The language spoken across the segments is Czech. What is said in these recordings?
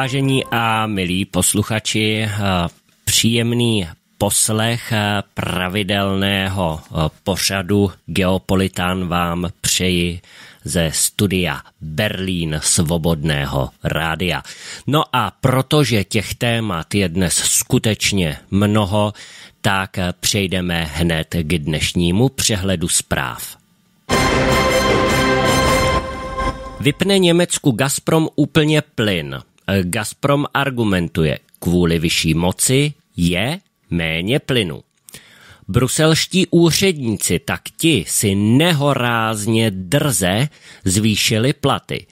vážení a milí posluchači, eh, příjemný poslech eh, pravidelného eh, pořadu Geopolitán vám přeji ze studia Berlín Svobodného rádia. No a protože těch témat je dnes skutečně mnoho, tak přejdeme hned k dnešnímu přehledu zpráv. Vypne Německu Gazprom úplně plyn. Eh, Gazprom argumentuje, kvůli vyšší moci je méně plynu. Bruselští úředníci tak ti si nehorázně drze zvýšili platy.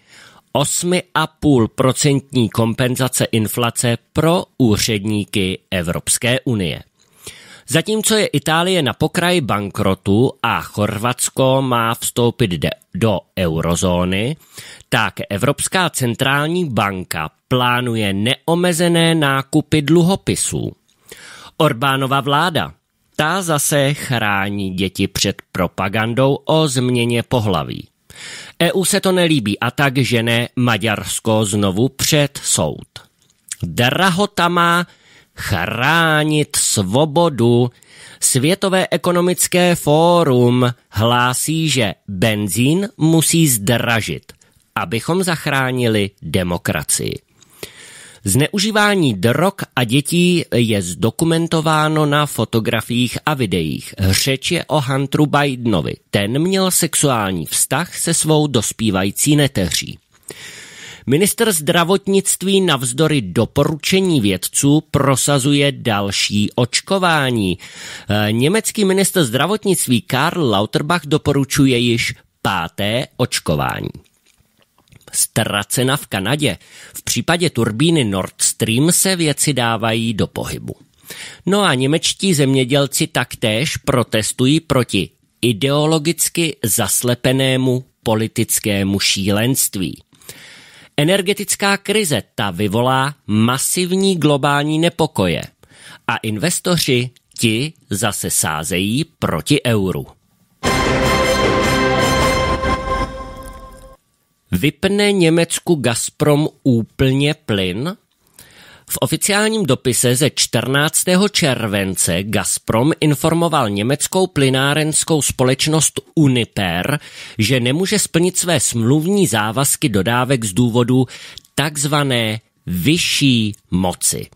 8,5% kompenzace inflace pro úředníky Evropské unie. Zatímco je Itálie na pokraji bankrotu a Chorvatsko má vstoupit do eurozóny, tak Evropská centrální banka plánuje neomezené nákupy dluhopisů. Orbánova vláda ta zase chrání děti před propagandou o změně pohlaví. EU se to nelíbí a tak žene Maďarsko znovu před soud. Drahota má chránit svobodu. Světové ekonomické fórum hlásí, že benzín musí zdražit, abychom zachránili demokracii. Zneužívání drog a dětí je zdokumentováno na fotografiích a videích. Řeč je o Hunteru Bidenovi. Ten měl sexuální vztah se svou dospívající neteří. Minister zdravotnictví navzdory doporučení vědců prosazuje další očkování. Eh, německý minister zdravotnictví Karl Lauterbach doporučuje již páté očkování ztracena v Kanadě. V případě turbíny Nord Stream se věci dávají do pohybu. No a němečtí zemědělci taktéž protestují proti ideologicky zaslepenému politickému šílenství. Energetická krize ta vyvolá masivní globální nepokoje a investoři ti zase sázejí proti euru. Vypne Německu Gazprom úplně plyn? V oficiálním dopise ze 14. července Gazprom informoval německou plynárenskou společnost Uniper, že nemůže splnit své smluvní závazky dodávek z důvodu takzvané vyšší moci.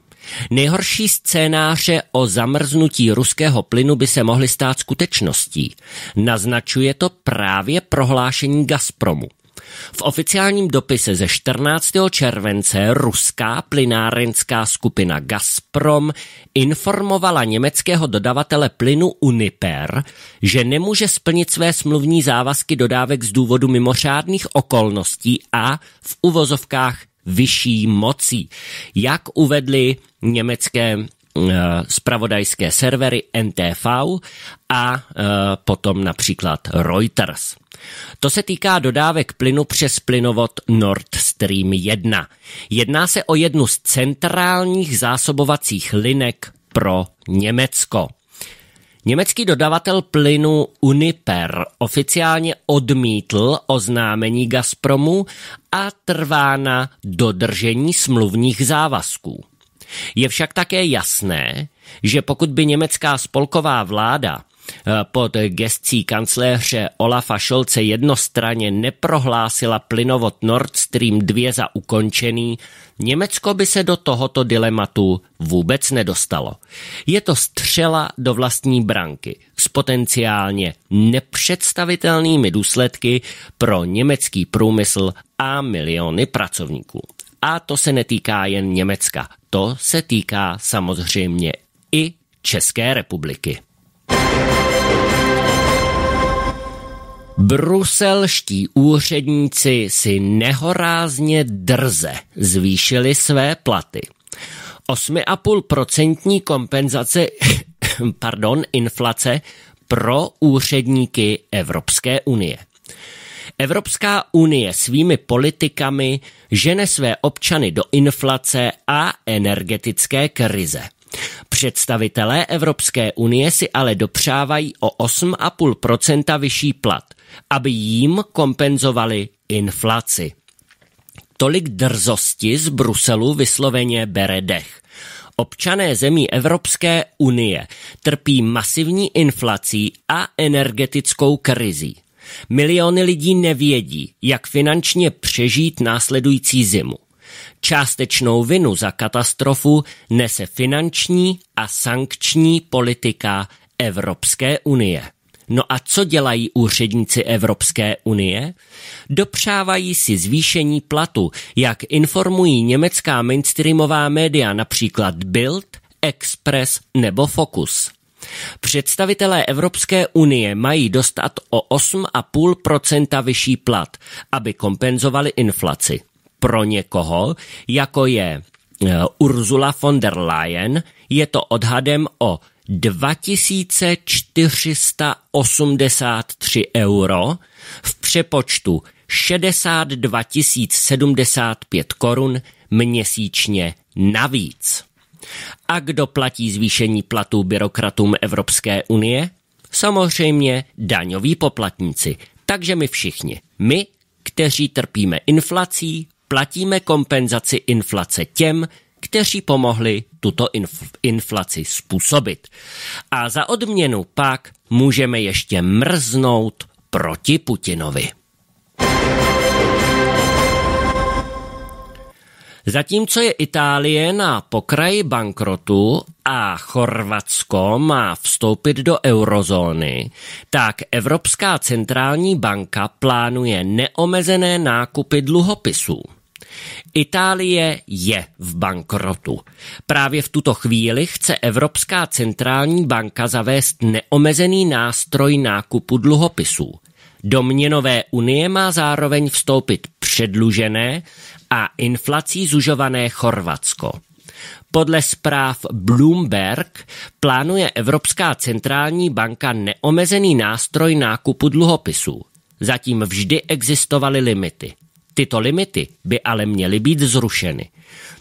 Nejhorší scénáře o zamrznutí ruského plynu by se mohly stát skutečností. Naznačuje to právě prohlášení Gazpromu. V oficiálním dopise ze 14. července ruská plynárenská skupina Gazprom informovala německého dodavatele plynu Uniper, že nemůže splnit své smluvní závazky dodávek z důvodu mimořádných okolností a v uvozovkách vyšší mocí. Jak uvedli německé spravodajské eh, servery NTV a eh, potom například Reuters. To se týká dodávek plynu přes plynovod Nord Stream 1. Jedná se o jednu z centrálních zásobovacích linek pro Německo. Německý dodavatel plynu Uniper oficiálně odmítl oznámení Gazpromu a trvá na dodržení smluvních závazků. Je však také jasné, že pokud by německá spolková vláda Eh, pod gestcí kancléře Olafa Šolce jednostranně neprohlásila plynovod Nord Stream 2 za ukončený, Německo by se do tohoto dilematu vůbec nedostalo. Je to střela do vlastní branky s potenciálně nepředstavitelnými důsledky pro německý průmysl a miliony pracovníků. A to se netýká jen Německa, to se týká samozřejmě i České republiky. Bruselští úředníci si nehorázně drze zvýšili své platy. 8,5% kompenzace pardon, inflace pro úředníky Evropské unie. Evropská unie svými politikami žene své občany do inflace a energetické krize. Představitelé Evropské unie si ale dopřávají o 8,5% vyšší plat – aby jim kompenzovali inflaci. Tolik drzosti z Bruselu vysloveně bere dech. Občané zemí Evropské unie trpí masivní inflací a energetickou krizí. Miliony lidí nevědí, jak finančně přežít následující zimu. Částečnou vinu za katastrofu nese finanční a sankční politika Evropské unie. No a co dělají úředníci Evropské unie? Dopřávají si zvýšení platu, jak informují německá mainstreamová média, například Bild, Express nebo Focus. Představitelé Evropské unie mají dostat o 8,5 vyšší plat, aby kompenzovali inflaci. Pro někoho, jako je eh, Ursula von der Leyen, je to odhadem o 2483 euro v přepočtu 62 075 korun měsíčně navíc. A kdo platí zvýšení platů byrokratům Evropské unie? Samozřejmě daňoví poplatníci. Takže my všichni. My, kteří trpíme inflací, platíme kompenzaci inflace těm, kteří pomohli tuto inflaci způsobit. A za odměnu pak můžeme ještě mrznout proti Putinovi. Zatímco je Itálie na pokraji bankrotu a Chorvatsko má vstoupit do eurozóny, tak Evropská centrální banka plánuje neomezené nákupy dluhopisů. Itálie je v bankrotu. Právě v tuto chvíli chce Evropská centrální banka zavést neomezený nástroj nákupu dluhopisů. Do měnové unie má zároveň vstoupit předlužené a inflací zužované Chorvatsko. Podle zpráv Bloomberg plánuje Evropská centrální banka neomezený nástroj nákupu dluhopisů. Zatím vždy existovaly limity. Tyto limity by ale měly být zrušeny.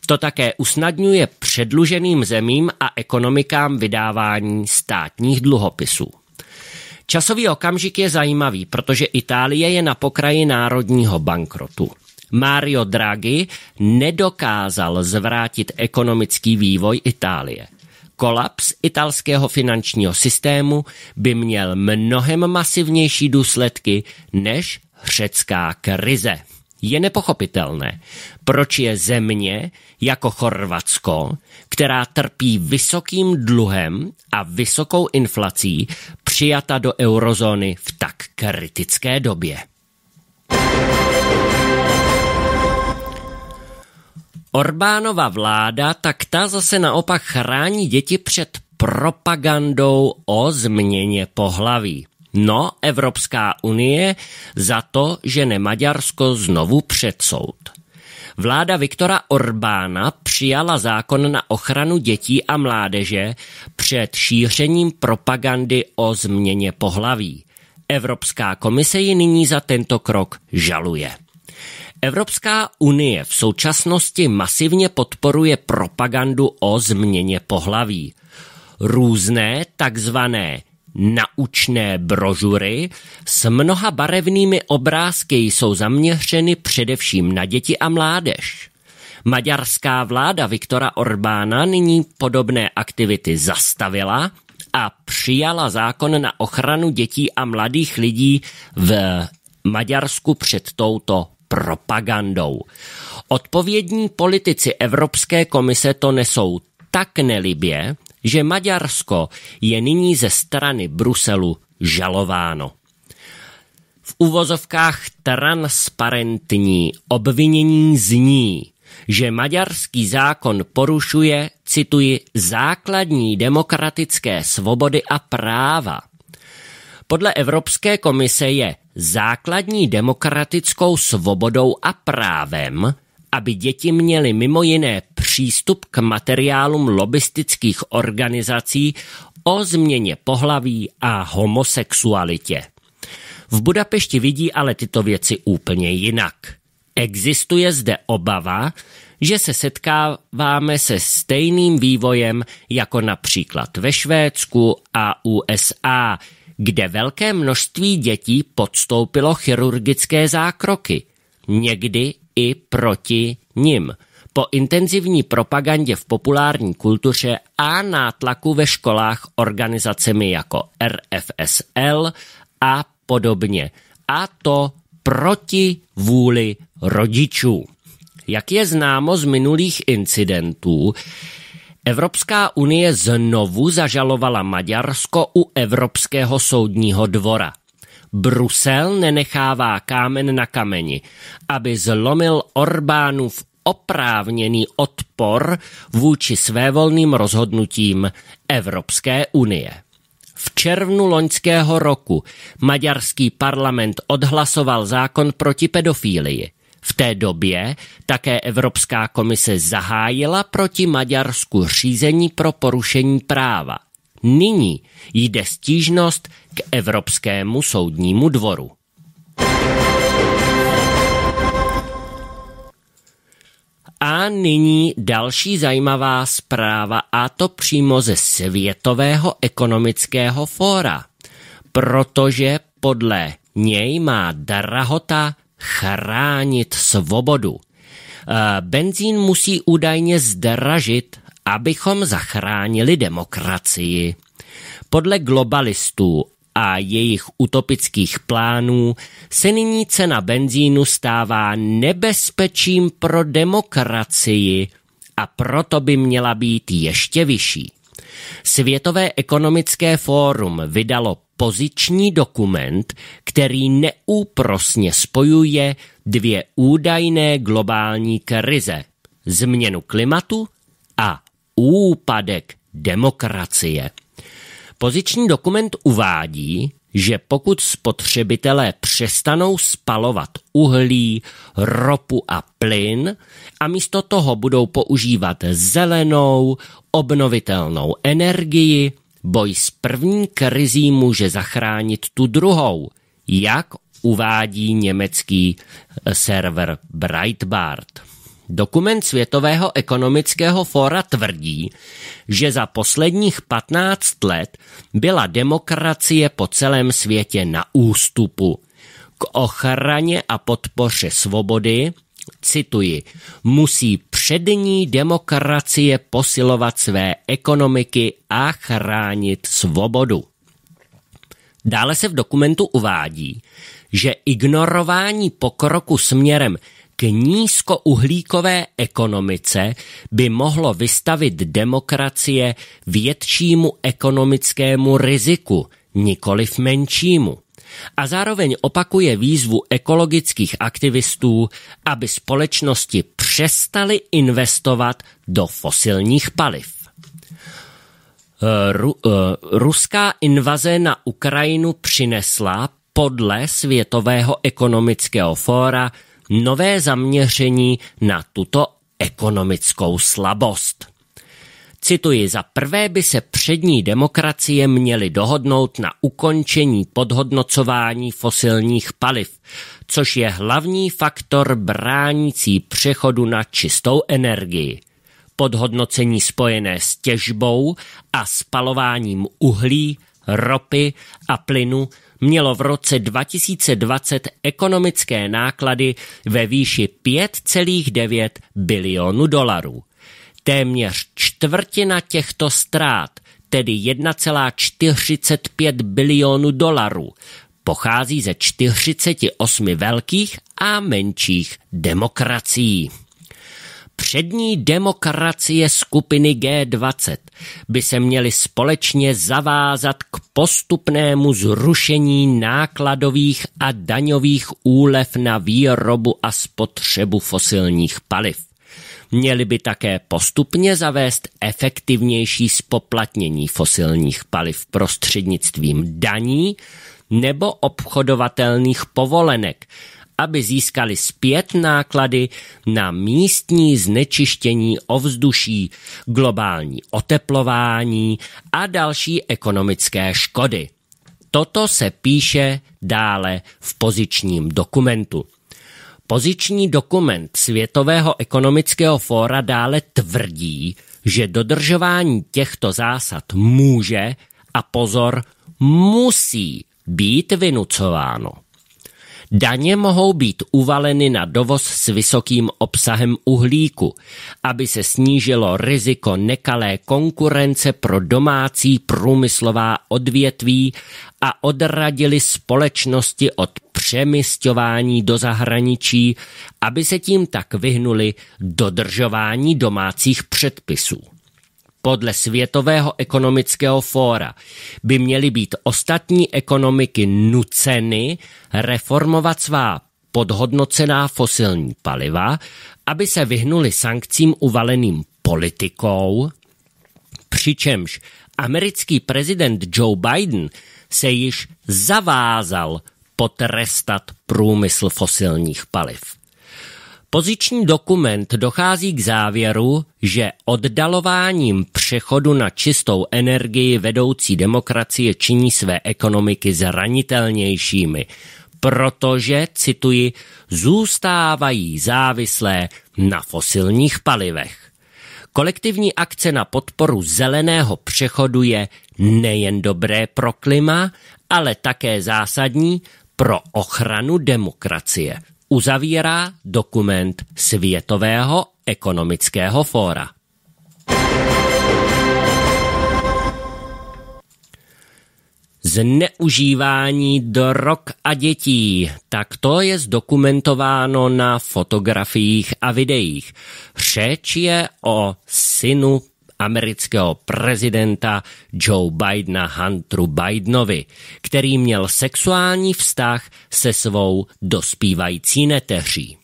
To také usnadňuje předluženým zemím a ekonomikám vydávání státních dluhopisů. Časový okamžik je zajímavý, protože Itálie je na pokraji národního bankrotu. Mario Draghi nedokázal zvrátit ekonomický vývoj Itálie. Kolaps italského finančního systému by měl mnohem masivnější důsledky než řecká krize je nepochopitelné, proč je země jako Chorvatsko, která trpí vysokým dluhem a vysokou inflací, přijata do eurozóny v tak kritické době. Orbánova vláda tak ta zase naopak chrání děti před propagandou o změně pohlaví. No, Evropská unie za to, že ne Maďarsko znovu před soud. Vláda Viktora Orbána přijala zákon na ochranu dětí a mládeže před šířením propagandy o změně pohlaví. Evropská komise ji nyní za tento krok žaluje. Evropská unie v současnosti masivně podporuje propagandu o změně pohlaví. Různé takzvané naučné brožury s mnoha barevnými obrázky jsou zaměřeny především na děti a mládež. Maďarská vláda Viktora Orbána nyní podobné aktivity zastavila a přijala zákon na ochranu dětí a mladých lidí v Maďarsku před touto propagandou. Odpovědní politici Evropské komise to nesou tak nelibě, že Maďarsko je nyní ze strany Bruselu žalováno. V uvozovkách transparentní obvinění zní, že maďarský zákon porušuje, cituji, základní demokratické svobody a práva. Podle Evropské komise je základní demokratickou svobodou a právem aby děti měly mimo jiné přístup k materiálům lobistických organizací o změně pohlaví a homosexualitě. V Budapešti vidí ale tyto věci úplně jinak. Existuje zde obava, že se setkáváme se stejným vývojem jako například ve Švédsku a USA, kde velké množství dětí podstoupilo chirurgické zákroky, někdy i proti nim. Po intenzivní propagandě v populární kultuře a nátlaku ve školách organizacemi jako RFSL a podobně. A to proti vůli rodičů. Jak je známo z minulých incidentů, Evropská unie znovu zažalovala Maďarsko u Evropského soudního dvora. Brusel nenechává kámen na kameni, aby zlomil Orbánův oprávněný odpor vůči svévolným rozhodnutím Evropské unie. V červnu loňského roku maďarský parlament odhlasoval zákon proti pedofílii. V té době také Evropská komise zahájila proti Maďarsku řízení pro porušení práva. Nyní jde stížnost k Evropskému soudnímu dvoru. A nyní další zajímavá zpráva, a to přímo ze Světového ekonomického fóra, protože podle něj má drahota chránit svobodu. Eh, benzín musí údajně zdražit, abychom zachránili demokracii. Podle globalistů a jejich utopických plánů se nyní cena benzínu stává nebezpečím pro demokracii a proto by měla být ještě vyšší. Světové ekonomické fórum vydalo poziční dokument, který neúprosně spojuje dvě údajné globální krize změnu klimatu a úpadek demokracie. Poziční dokument uvádí, že pokud spotřebitelé přestanou spalovat uhlí, ropu a plyn a místo toho budou používat zelenou, obnovitelnou energii, boj s první krizí může zachránit tu druhou, jak uvádí německý server Breitbart. Dokument Světového ekonomického fóra tvrdí, že za posledních 15 let byla demokracie po celém světě na ústupu. K ochraně a podpoře svobody, cituji, musí přední demokracie posilovat své ekonomiky a chránit svobodu. Dále se v dokumentu uvádí, že ignorování pokroku směrem k nízkouhlíkové ekonomice by mohlo vystavit demokracie většímu ekonomickému riziku, nikoliv menšímu. A zároveň opakuje výzvu ekologických aktivistů, aby společnosti přestaly investovat do fosilních paliv. Ru, uh, ruská invaze na Ukrajinu přinesla podle Světového ekonomického fóra nové zaměření na tuto ekonomickou slabost. Cituji, za prvé by se přední demokracie měly dohodnout na ukončení podhodnocování fosilních paliv, což je hlavní faktor bránící přechodu na čistou energii. Podhodnocení spojené s těžbou a spalováním uhlí, ropy a plynu mělo v roce 2020 ekonomické náklady ve výši 5,9 bilionu dolarů. Téměř čtvrtina těchto ztrát, tedy 1,45 bilionu dolarů, pochází ze 48 velkých a menších demokracií přední demokracie skupiny G20 by se měly společně zavázat k postupnému zrušení nákladových a daňových úlev na výrobu a spotřebu fosilních paliv. Měly by také postupně zavést efektivnější spoplatnění fosilních paliv prostřednictvím daní nebo obchodovatelných povolenek, aby získali zpět náklady na místní znečištění ovzduší, globální oteplování a další ekonomické škody. Toto se píše dále v pozičním dokumentu. Poziční dokument Světového ekonomického fóra dále tvrdí, že dodržování těchto zásad může a pozor musí být vynucováno. Daně mohou být uvaleny na dovoz s vysokým obsahem uhlíku, aby se snížilo riziko nekalé konkurence pro domácí průmyslová odvětví a odradili společnosti od přemysťování do zahraničí, aby se tím tak vyhnuli dodržování domácích předpisů. Podle Světového ekonomického fóra by měly být ostatní ekonomiky nuceny reformovat svá podhodnocená fosilní paliva, aby se vyhnuli sankcím uvaleným politikou, přičemž americký prezident Joe Biden se již zavázal potrestat průmysl fosilních paliv. Poziční dokument dochází k závěru, že oddalováním přechodu na čistou energii vedoucí demokracie činí své ekonomiky zranitelnějšími, protože, cituji, zůstávají závislé na fosilních palivech. Kolektivní akce na podporu zeleného přechodu je nejen dobré pro klima, ale také zásadní pro ochranu demokracie uzavírá dokument Světového ekonomického fóra. Zneužívání drog a dětí. Tak to je zdokumentováno na fotografiích a videích. Řeč je o synu amerického prezidenta Joe Bidena Huntru Bidenovi, který měl sexuální vztah se svou dospívající neteří.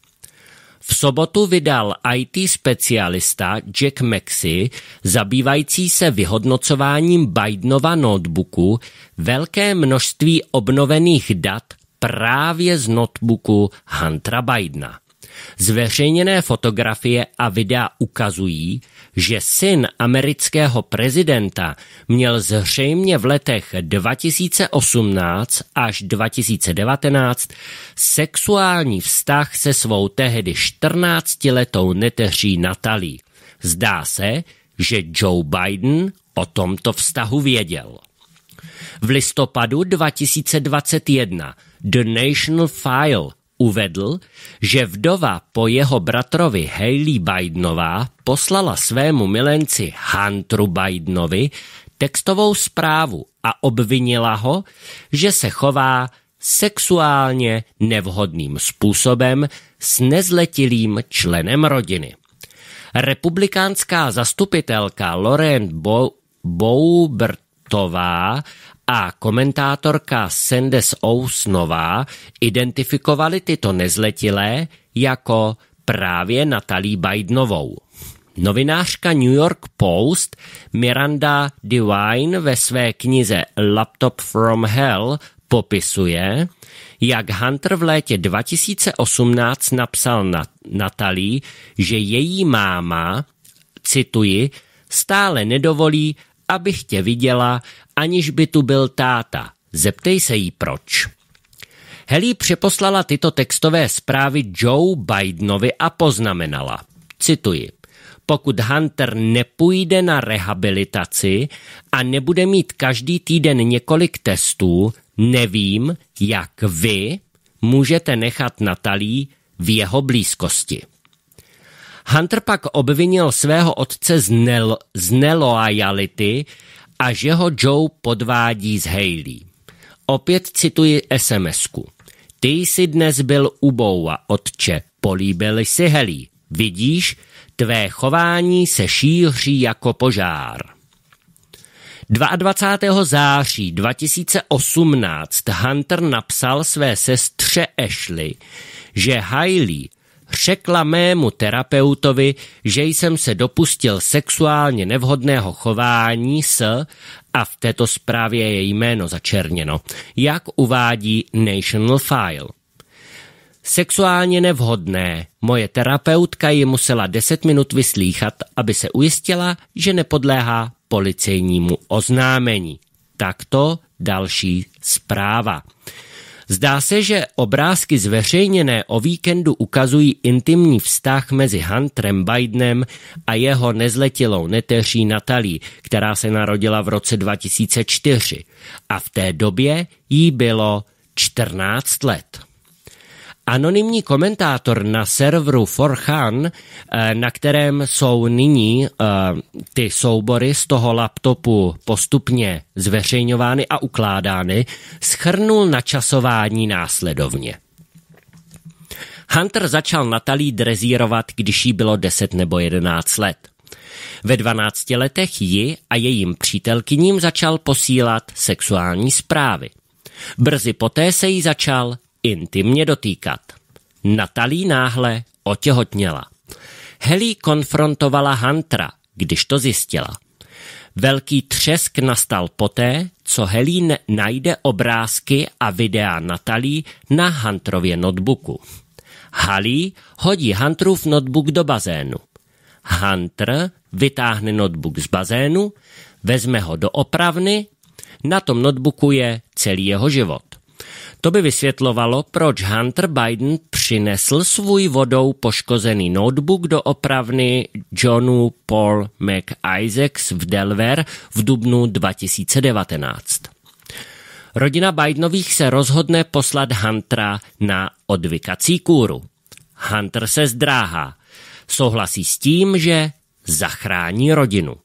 V sobotu vydal IT specialista Jack Maxi, zabývající se vyhodnocováním Bidenova notebooku, velké množství obnovených dat právě z notebooku Huntera Bidena. Zveřejněné fotografie a videa ukazují, že syn amerického prezidenta měl zřejmě v letech 2018 až 2019 sexuální vztah se svou tehdy 14-letou neteří Natalí. Zdá se, že Joe Biden o tomto vztahu věděl. V listopadu 2021 The National File Uvedl, že vdova po jeho bratrovi Hailey Bidenová poslala svému milenci Hunteru Bidenovi textovou zprávu a obvinila ho, že se chová sexuálně nevhodným způsobem s nezletilým členem rodiny. Republikánská zastupitelka Lorraine Bo- Boubertová a komentátorka Sendes Ousnová identifikovali tyto nezletilé jako právě Natalí Bidenovou. Novinářka New York Post Miranda Divine ve své knize Laptop from Hell popisuje, jak Hunter v létě 2018 napsal na Natalí, že její máma, cituji, stále nedovolí, abych tě viděla, aniž by tu byl táta. Zeptej se jí proč. Helí přeposlala tyto textové zprávy Joe Bidenovi a poznamenala, cituji, pokud Hunter nepůjde na rehabilitaci a nebude mít každý týden několik testů, nevím, jak vy můžete nechat Natalí v jeho blízkosti. Hunter pak obvinil svého otce z, nel- z neloajality a že ho Joe podvádí z Haley. Opět cituji SMSku. Ty jsi dnes byl Boua, otče, políbili si Haley. Vidíš, tvé chování se šíří jako požár. 22. září 2018 Hunter napsal své sestře Ashley, že Hailey řekla mému terapeutovi, že jsem se dopustil sexuálně nevhodného chování s a v této zprávě je jméno začerněno, jak uvádí National File. Sexuálně nevhodné. Moje terapeutka ji musela 10 minut vyslýchat, aby se ujistila, že nepodléhá policejnímu oznámení. Takto další zpráva. Zdá se, že obrázky zveřejněné o víkendu ukazují intimní vztah mezi Hunterem Bidenem a jeho nezletilou neteří Natalí, která se narodila v roce 2004 a v té době jí bylo 14 let anonymní komentátor na serveru Forchan, eh, na kterém jsou nyní eh, ty soubory z toho laptopu postupně zveřejňovány a ukládány, schrnul načasování následovně. Hunter začal Natalí drezírovat, když jí bylo 10 nebo 11 let. Ve 12 letech ji a jejím přítelkyním začal posílat sexuální zprávy. Brzy poté se jí začal intimně dotýkat. Natalí náhle otěhotněla. Helí konfrontovala Hantra, když to zjistila. Velký třesk nastal poté, co Helín najde obrázky a videa Natalí na Hantrově notebooku. Halí hodí Hantrův notebook do bazénu. Hunter vytáhne notebook z bazénu, vezme ho do opravny, na tom notebooku je celý jeho život. To by vysvětlovalo, proč Hunter Biden přinesl svůj vodou poškozený notebook do opravny Johnu Paul McIsaacs v Delaware v dubnu 2019. Rodina Bidenových se rozhodne poslat Huntera na odvykací kůru. Hunter se zdráhá. Souhlasí s tím, že zachrání rodinu.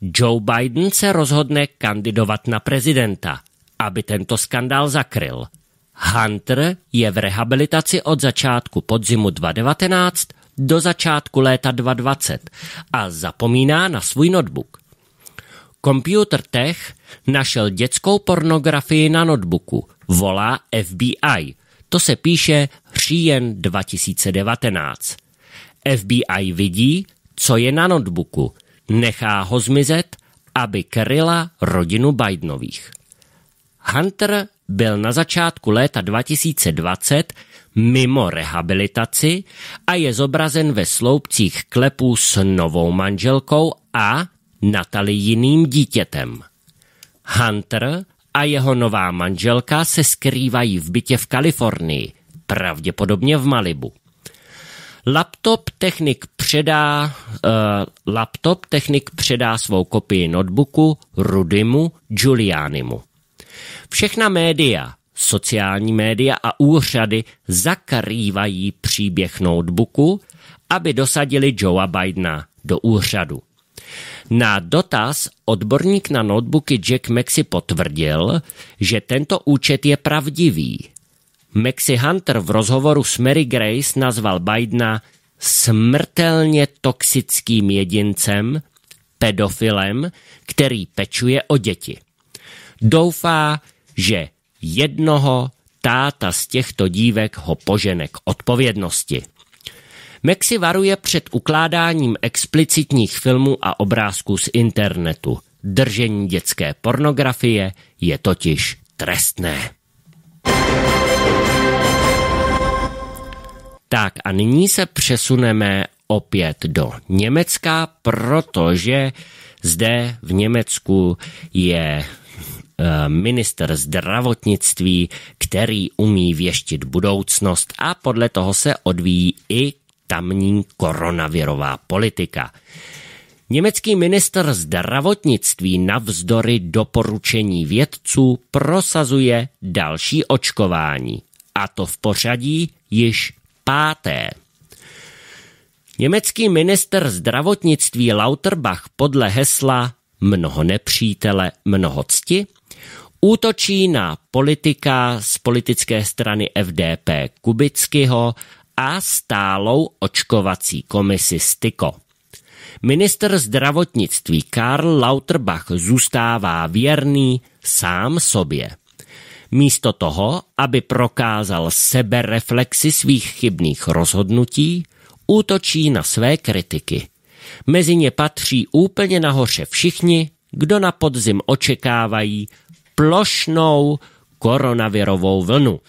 Joe Biden se rozhodne kandidovat na prezidenta – aby tento skandál zakryl. Hunter je v rehabilitaci od začátku podzimu 2019 do začátku léta 2020 a zapomíná na svůj notebook. Computer Tech našel dětskou pornografii na notebooku, volá FBI. To se píše říjen 2019. FBI vidí, co je na notebooku, nechá ho zmizet, aby kryla rodinu Bidenových. Hunter byl na začátku léta 2020 mimo rehabilitaci a je zobrazen ve sloupcích klepů s novou manželkou a Natali jiným dítětem. Hunter a jeho nová manželka se skrývají v bytě v Kalifornii, pravděpodobně v Malibu. Laptop technik předá, uh, laptop technik předá svou kopii notebooku Rudimu Giulianimu. Všechna média, sociální média a úřady zakrývají příběh notebooku, aby dosadili Joea Bidena do úřadu. Na dotaz odborník na notebooky Jack Maxi potvrdil, že tento účet je pravdivý. Maxi Hunter v rozhovoru s Mary Grace nazval Bidena smrtelně toxickým jedincem, pedofilem, který pečuje o děti. Doufá, že jednoho táta z těchto dívek ho požene k odpovědnosti. Mexi varuje před ukládáním explicitních filmů a obrázků z internetu. Držení dětské pornografie je totiž trestné. Tak a nyní se přesuneme opět do Německa, protože zde v Německu je Eh, minister zdravotnictví, který umí věštit budoucnost a podle toho se odvíjí i tamní koronavirová politika. Německý minister zdravotnictví navzdory doporučení vědců prosazuje další očkování, a to v pořadí již páté. Německý minister zdravotnictví Lauterbach podle hesla mnoho nepřítele, mnoho cti Útočí na politika z politické strany FDP Kubického a stálou očkovací komisi Styko. Minister zdravotnictví Karl Lauterbach zůstává věrný sám sobě. Místo toho, aby prokázal sebereflexy svých chybných rozhodnutí, útočí na své kritiky. Mezi ně patří úplně nahoře všichni, kdo na podzim očekávají plošnou koronavirovou vlnu.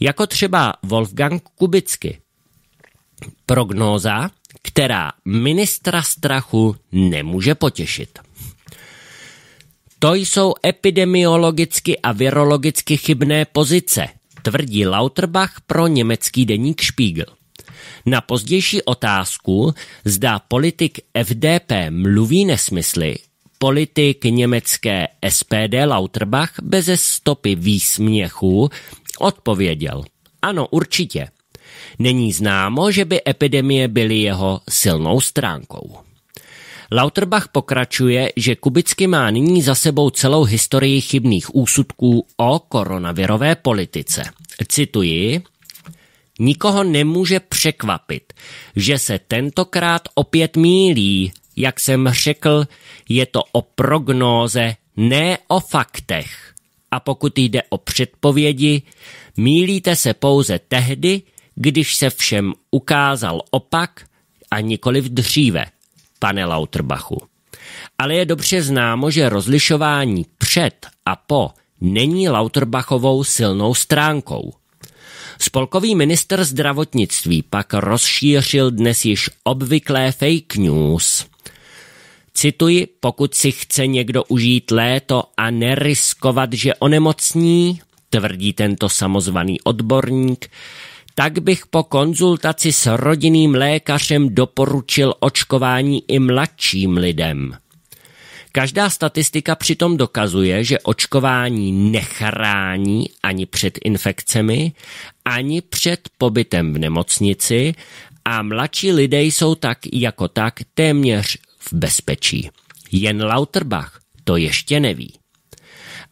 Jako třeba Wolfgang Kubicky. Prognóza, která ministra strachu nemůže potěšit. To jsou epidemiologicky a virologicky chybné pozice, tvrdí Lauterbach pro německý deník Spiegel. Na pozdější otázku, zda politik FDP mluví nesmysly, politik německé SPD Lauterbach beze stopy výsměchu odpověděl. Ano, určitě. Není známo, že by epidemie byly jeho silnou stránkou. Lauterbach pokračuje, že Kubicky má nyní za sebou celou historii chybných úsudků o koronavirové politice. Cituji, nikoho nemůže překvapit, že se tentokrát opět mílí, jak jsem řekl, je to o prognóze, ne o faktech. A pokud jde o předpovědi, mílíte se pouze tehdy, když se všem ukázal opak a nikoliv dříve, pane Lauterbachu. Ale je dobře známo, že rozlišování před a po není Lauterbachovou silnou stránkou. Spolkový minister zdravotnictví pak rozšířil dnes již obvyklé fake news. Cituji, pokud si chce někdo užít léto a neriskovat, že onemocní, tvrdí tento samozvaný odborník, tak bych po konzultaci s rodinným lékařem doporučil očkování i mladším lidem. Každá statistika přitom dokazuje, že očkování nechrání ani před infekcemi, ani před pobytem v nemocnici a mladší lidé jsou tak jako tak téměř v bezpečí. Jen Lauterbach to ještě neví.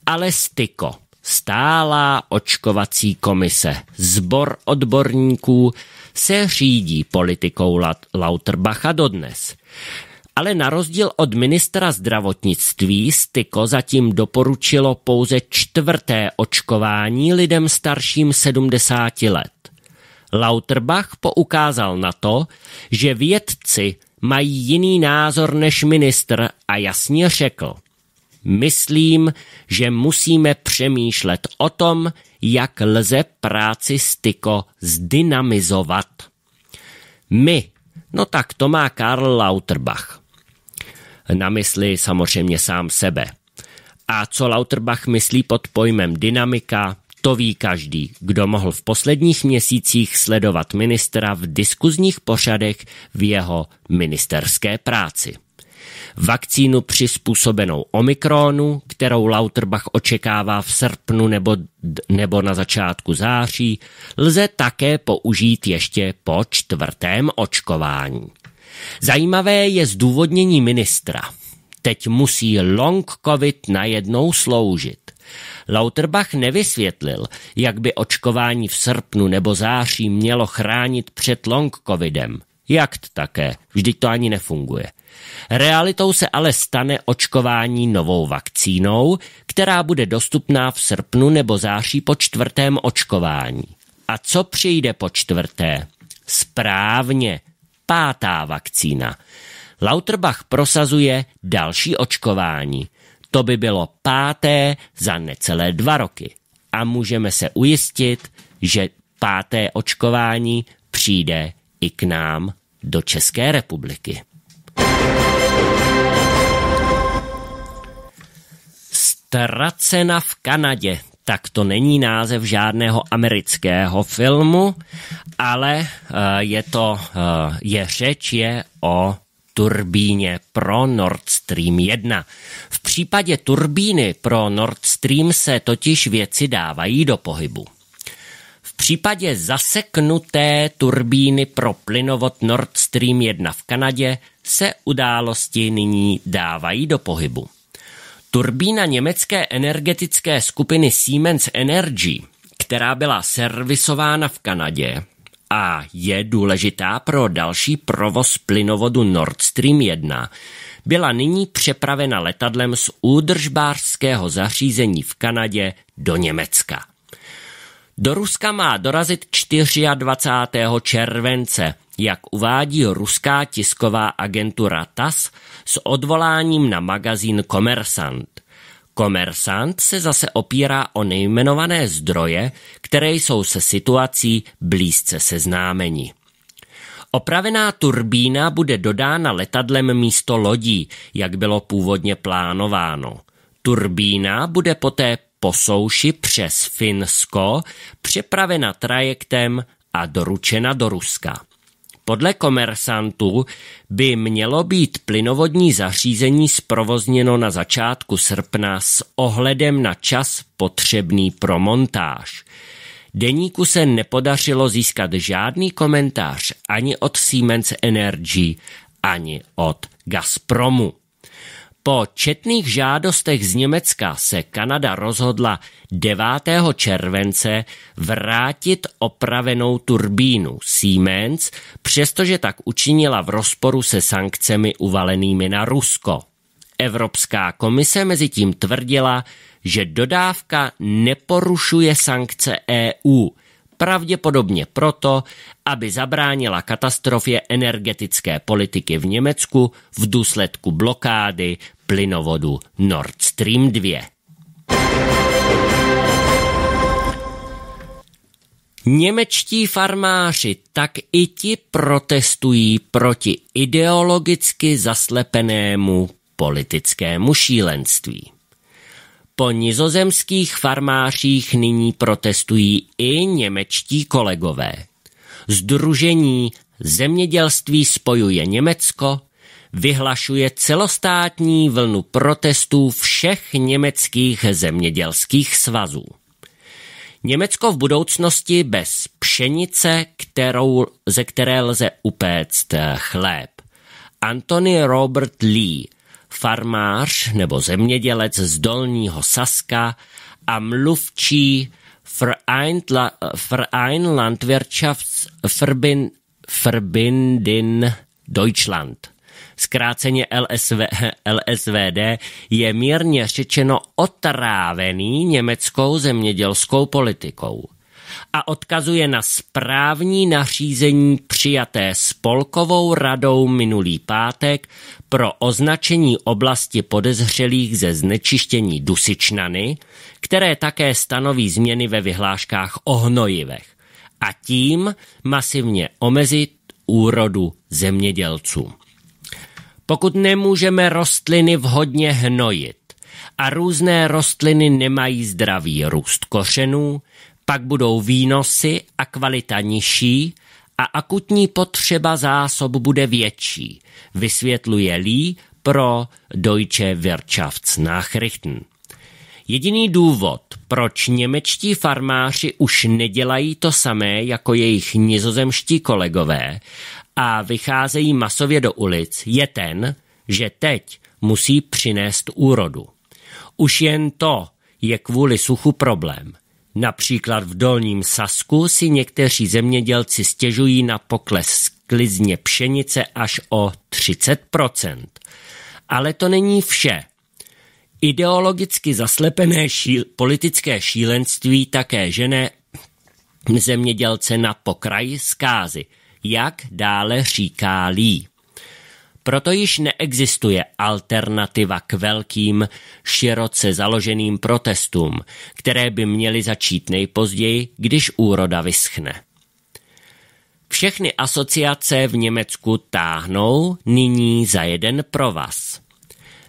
Ale styko, stálá očkovací komise, zbor odborníků, se řídí politikou Lauterbacha dodnes. Ale na rozdíl od ministra zdravotnictví Styko zatím doporučilo pouze čtvrté očkování lidem starším 70 let. Lauterbach poukázal na to, že vědci mají jiný názor než ministr a jasně řekl. Myslím, že musíme přemýšlet o tom, jak lze práci styko zdynamizovat. My, no tak to má Karl Lauterbach. Na mysli samozřejmě sám sebe. A co Lauterbach myslí pod pojmem dynamika, to ví každý, kdo mohl v posledních měsících sledovat ministra v diskuzních pořadech v jeho ministerské práci. Vakcínu přizpůsobenou Omikronu, kterou Lauterbach očekává v srpnu nebo, nebo na začátku září, lze také použít ještě po čtvrtém očkování. Zajímavé je zdůvodnění ministra. Teď musí long covid najednou sloužit. Lauterbach nevysvětlil, jak by očkování v srpnu nebo září mělo chránit před long covidem. Jak také, vždyť to ani nefunguje. Realitou se ale stane očkování novou vakcínou, která bude dostupná v srpnu nebo září po čtvrtém očkování. A co přijde po čtvrté? Správně, pátá vakcína. Lauterbach prosazuje další očkování. To by bylo páté za necelé dva roky. A můžeme se ujistit, že páté očkování přijde i k nám do České republiky. Ztracena v Kanadě. Tak to není název žádného amerického filmu, ale eh, je to, eh, je řeč je o turbíně pro Nord Stream 1. V případě turbíny pro Nord Stream se totiž věci dávají do pohybu. V případě zaseknuté turbíny pro plynovod Nord Stream 1 v Kanadě se události nyní dávají do pohybu. Turbína německé energetické skupiny Siemens Energy, která byla servisována v Kanadě, a je důležitá pro další provoz plynovodu Nord Stream 1, byla nyní přepravena letadlem z údržbářského zařízení v Kanadě do Německa. Do Ruska má dorazit 24. července, jak uvádí ruská tisková agentura TAS s odvoláním na magazín Komersant – Komersant se zase opírá o nejmenované zdroje, které jsou se situací blízce seznámeni. Opravená turbína bude dodána letadlem místo lodí, jak bylo původně plánováno. Turbína bude poté po souši přes Finsko přepravena trajektem a doručena do Ruska. Podle komersantů by mělo být plynovodní zařízení zprovozněno na začátku srpna s ohledem na čas potřebný pro montáž. Deníku se nepodařilo získat žádný komentář ani od Siemens Energy, ani od Gazpromu. Po četných žádostech z Německa se Kanada rozhodla 9. července vrátit opravenou turbínu Siemens, přestože tak učinila v rozporu se sankcemi uvalenými na Rusko. Evropská komise mezi tím tvrdila, že dodávka neporušuje sankce EU, pravděpodobně proto, aby zabránila katastrofě energetické politiky v Německu v důsledku blokády plynovodu Nord Stream 2. Němečtí farmáři tak i ti protestují proti ideologicky zaslepenému politickému šílenství. Po nizozemských farmářích nyní protestují i němečtí kolegové. Združení Zemědělství spojuje Německo, vyhlašuje celostátní vlnu protestů všech německých zemědělských svazů. Německo v budoucnosti bez pšenice, kterou, ze které lze upéct chléb. Anthony Robert Lee, farmář nebo zemědělec z Dolního Saska a mluvčí Verein Landwirtschaftsverbindin Deutschland – zkráceně LSV, LSVD, je mírně řečeno otrávený německou zemědělskou politikou a odkazuje na správní nařízení přijaté spolkovou radou minulý pátek pro označení oblasti podezřelých ze znečištění dusičnany, které také stanoví změny ve vyhláškách o hnojivech a tím masivně omezit úrodu zemědělcům. Pokud nemůžeme rostliny vhodně hnojit a různé rostliny nemají zdravý růst kořenů, pak budou výnosy a kvalita nižší a akutní potřeba zásob bude větší, vysvětluje Lee pro Deutsche Wirtschaftsnachrichten. Jediný důvod, proč němečtí farmáři už nedělají to samé jako jejich nizozemští kolegové a vycházejí masově do ulic, je ten, že teď musí přinést úrodu. Už jen to je kvůli suchu problém. Například v Dolním Sasku si někteří zemědělci stěžují na pokles sklizně pšenice až o 30 Ale to není vše – Ideologicky zaslepené šíl, politické šílenství také žene zemědělce na pokraj zkázy, jak dále říká Lí. Proto již neexistuje alternativa k velkým, široce založeným protestům, které by měly začít nejpozději, když úroda vyschne. Všechny asociace v Německu táhnou nyní za jeden provaz.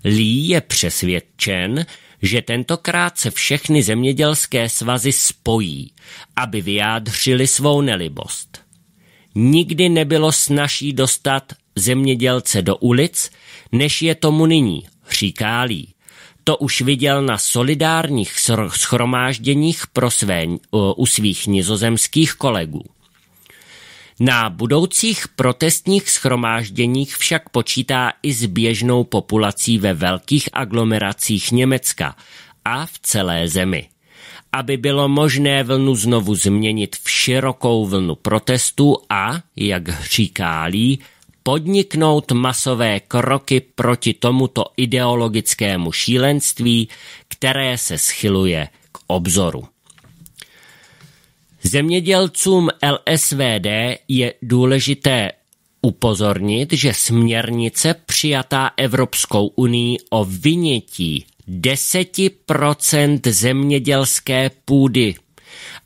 Lee je přesvědčen, že tentokrát se všechny zemědělské svazy spojí, aby vyjádřili svou nelibost. Nikdy nebylo snaží dostat zemědělce do ulic, než je tomu nyní, říká Lee. To už viděl na solidárních schromážděních pro své, u svých nizozemských kolegů. Na budoucích protestních schromážděních však počítá i s běžnou populací ve velkých aglomeracích Německa a v celé zemi. Aby bylo možné vlnu znovu změnit v širokou vlnu protestu a, jak říká Lí, podniknout masové kroky proti tomuto ideologickému šílenství, které se schyluje k obzoru. Zemědělcům LSVD je důležité upozornit, že směrnice přijatá Evropskou unii o vynětí 10% zemědělské půdy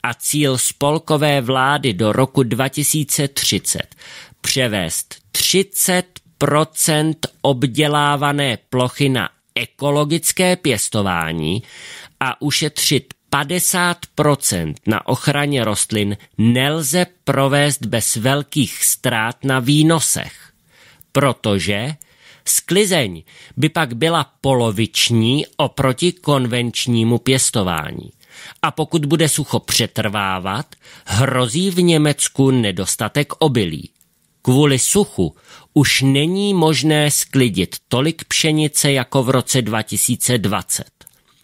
a cíl spolkové vlády do roku 2030 převést 30 obdělávané plochy na ekologické pěstování a ušetřit 50% na ochraně rostlin nelze provést bez velkých ztrát na výnosech, protože sklizeň by pak byla poloviční oproti konvenčnímu pěstování. A pokud bude sucho přetrvávat, hrozí v Německu nedostatek obilí. Kvůli suchu už není možné sklidit tolik pšenice jako v roce 2020.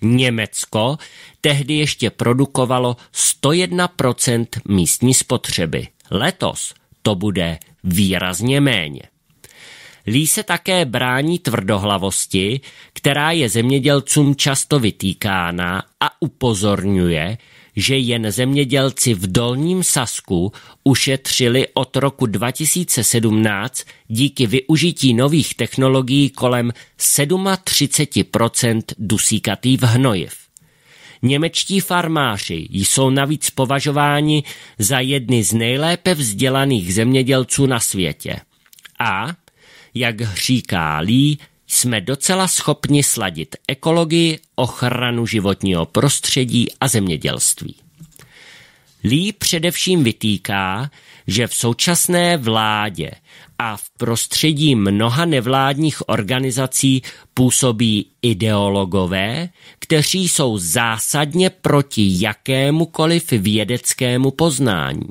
Německo tehdy ještě produkovalo 101% místní spotřeby. Letos to bude výrazně méně. Lí se také brání tvrdohlavosti, která je zemědělcům často vytýkána a upozorňuje, že jen zemědělci v Dolním Sasku ušetřili od roku 2017 díky využití nových technologií kolem 37 dusíkatých hnojiv. Němečtí farmáři jsou navíc považováni za jedny z nejlépe vzdělaných zemědělců na světě. A, jak říká Lee, jsme docela schopni sladit ekologii, ochranu životního prostředí a zemědělství. Lee především vytýká, že v současné vládě a v prostředí mnoha nevládních organizací působí ideologové, kteří jsou zásadně proti jakémukoliv vědeckému poznání.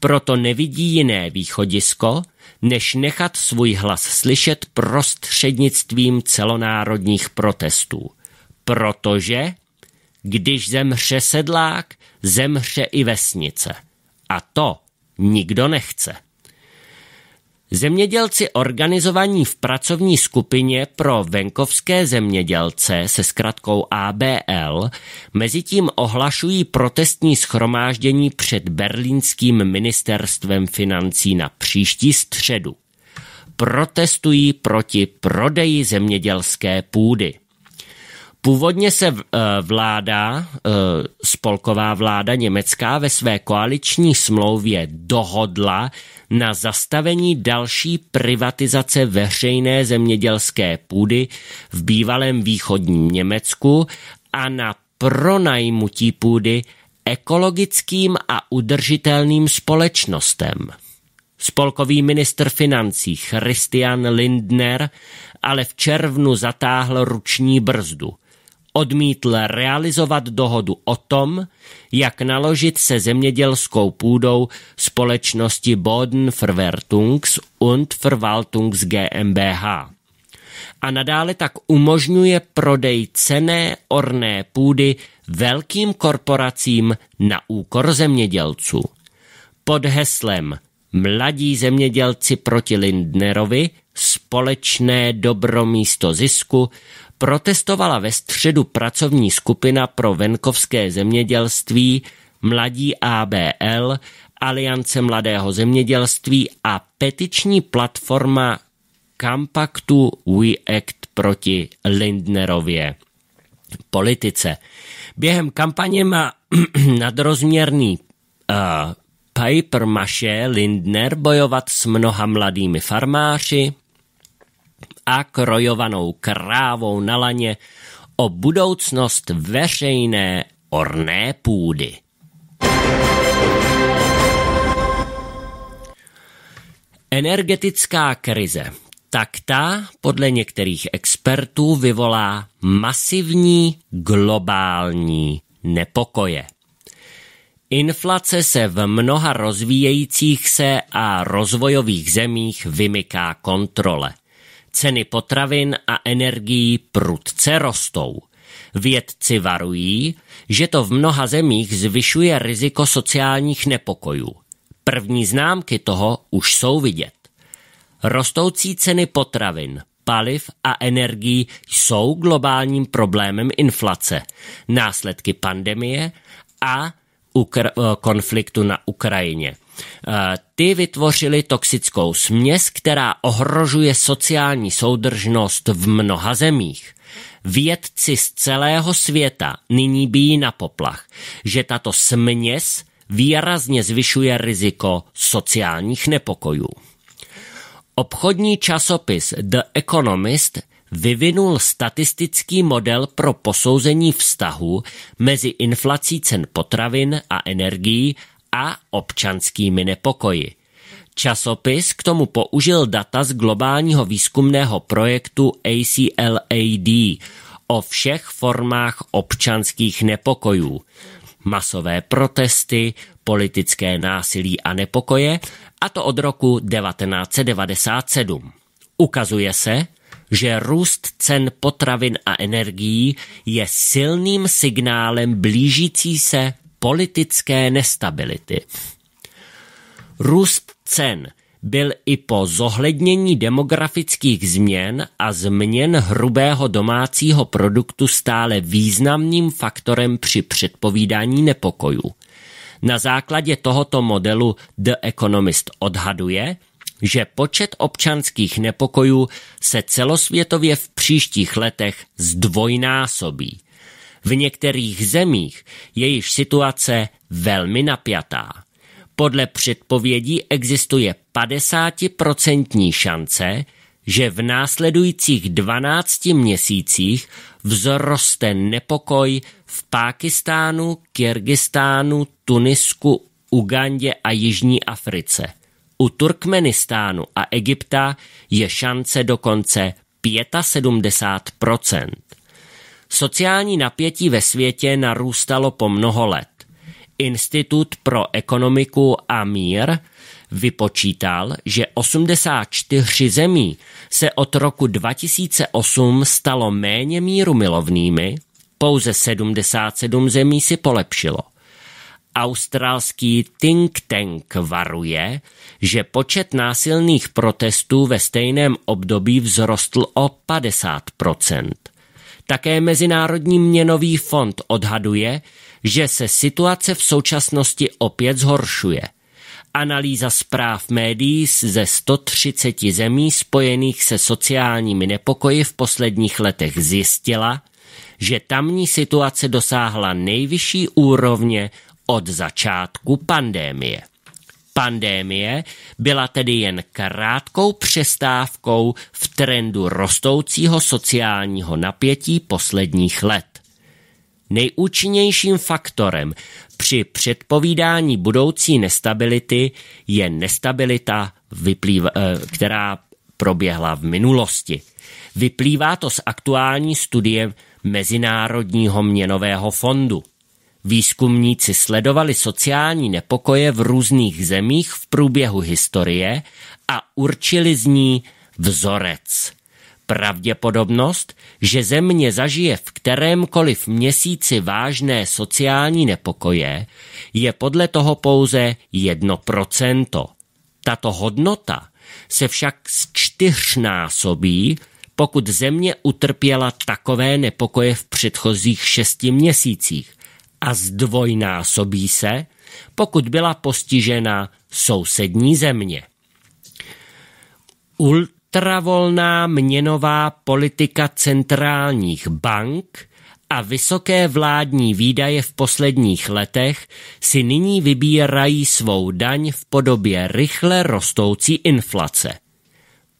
Proto nevidí jiné východisko, než nechat svůj hlas slyšet prostřednictvím celonárodních protestů. Protože když zemře sedlák, zemře i vesnice. A to nikdo nechce. Zemědělci organizovaní v pracovní skupině pro venkovské zemědělce se zkratkou ABL mezitím ohlašují protestní schromáždění před berlínským ministerstvem financí na příští středu. Protestují proti prodeji zemědělské půdy. Původně se eh, vláda, eh, spolková vláda německá ve své koaliční smlouvě dohodla na zastavení další privatizace veřejné zemědělské půdy v bývalém východním Německu a na pronajmutí půdy ekologickým a udržitelným společnostem. Spolkový minister financí Christian Lindner ale v červnu zatáhl ruční brzdu odmítl realizovat dohodu o tom, jak naložit se zemědělskou půdou společnosti Boden Verwertungs und Verwaltungs GmbH a nadále tak umožňuje prodej cené orné půdy velkým korporacím na úkor zemědělců. Pod heslem Mladí zemědělci proti Lindnerovi, společné dobro místo zisku, protestovala ve středu pracovní skupina pro venkovské zemědělství Mladí ABL, Aliance mladého zemědělství a petiční platforma Kampaktu We Act proti Lindnerově politice. Během kampaně má nadrozměrný uh, eh, Piper Maše Lindner bojovat s mnoha mladými farmáři, a krojovanou krávou na laně o budoucnost veřejné orné půdy. Energetická krize. Tak ta podle některých expertů vyvolá masivní globální nepokoje. Inflace se v mnoha rozvíjejících se a rozvojových zemích vymyká kontrole ceny potravin a energií prudce rostou. Vědci varují, že to v mnoha zemích zvyšuje riziko sociálních nepokojů. První známky toho už jsou vidět. Rostoucí ceny potravin, paliv a energií jsou globálním problémem inflace, následky pandemie a eh, konfliktu na Ukrajině – Eh, ty vytvořili toxickou směs, která ohrožuje sociální soudržnost v mnoha zemích. Vědci z celého světa nyní bíjí na poplach, že tato směs výrazně zvyšuje riziko sociálních nepokojů. Obchodní časopis The Economist vyvinul statistický model pro posouzení vztahu mezi inflací cen potravin a energií a občanskými nepokoji. Časopis k tomu použil data z globálního výzkumného projektu ACLAD o všech formách občanských nepokojů. Masové protesty, politické násilí a nepokoje, a to od roku 1997. Ukazuje se, že růst cen potravin a energií je silným signálem blížící se politické nestability. Růst cen byl i po zohlednění demografických změn a změn hrubého domácího produktu stále významným faktorem při předpovídání nepokojů. Na základě tohoto modelu The Economist odhaduje, že počet občanských nepokojů se celosvětově v příštích letech zdvojnásobí – v některých zemích je již situace velmi napjatá. Podle předpovědí existuje 50% šance, že v následujících 12 měsících vzroste nepokoj v Pákistánu, Kyrgyzstánu, Tunisku, Ugandě a Jižní Africe. U Turkmenistánu a Egypta je šance dokonce 75 Sociální napětí ve světě narůstalo po mnoho let. Institut pro ekonomiku a mír vypočítal, že 84 zemí se od roku 2008 stalo méně míru milovnými, pouze 77 zemí si polepšilo. Australský think tank varuje, že počet násilných protestů ve stejném období vzrostl o 50 také Mezinárodní měnový fond odhaduje, že se situace v současnosti opět zhoršuje. Analýza zpráv médií ze 130 zemí spojených se sociálními nepokoji v posledních letech zjistila, že tamní situace dosáhla nejvyšší úrovně od začátku pandémie. Pandémie byla tedy jen krátkou přestávkou v trendu rostoucího sociálního napětí posledních let. Nejúčinnějším faktorem při předpovídání budoucí nestability je nestabilita, eh, která proběhla v minulosti. Vyplývá to z aktuální studie Mezinárodního měnového fondu. Výzkumníci sledovali sociální nepokoje v různých zemích v průběhu historie a určili z ní vzorec. Pravděpodobnost, že země zažije v kterémkoliv měsíci vážné sociální nepokoje, je podle toho pouze 1%. Tato hodnota se však z čtyřnásobí, pokud země utrpěla takové nepokoje v předchozích šesti měsících, a zdvojnásobí se, pokud byla postižena sousední země. Ultravolná měnová politika centrálních bank a vysoké vládní výdaje v posledních letech si nyní vybírají svou daň v podobě rychle rostoucí inflace –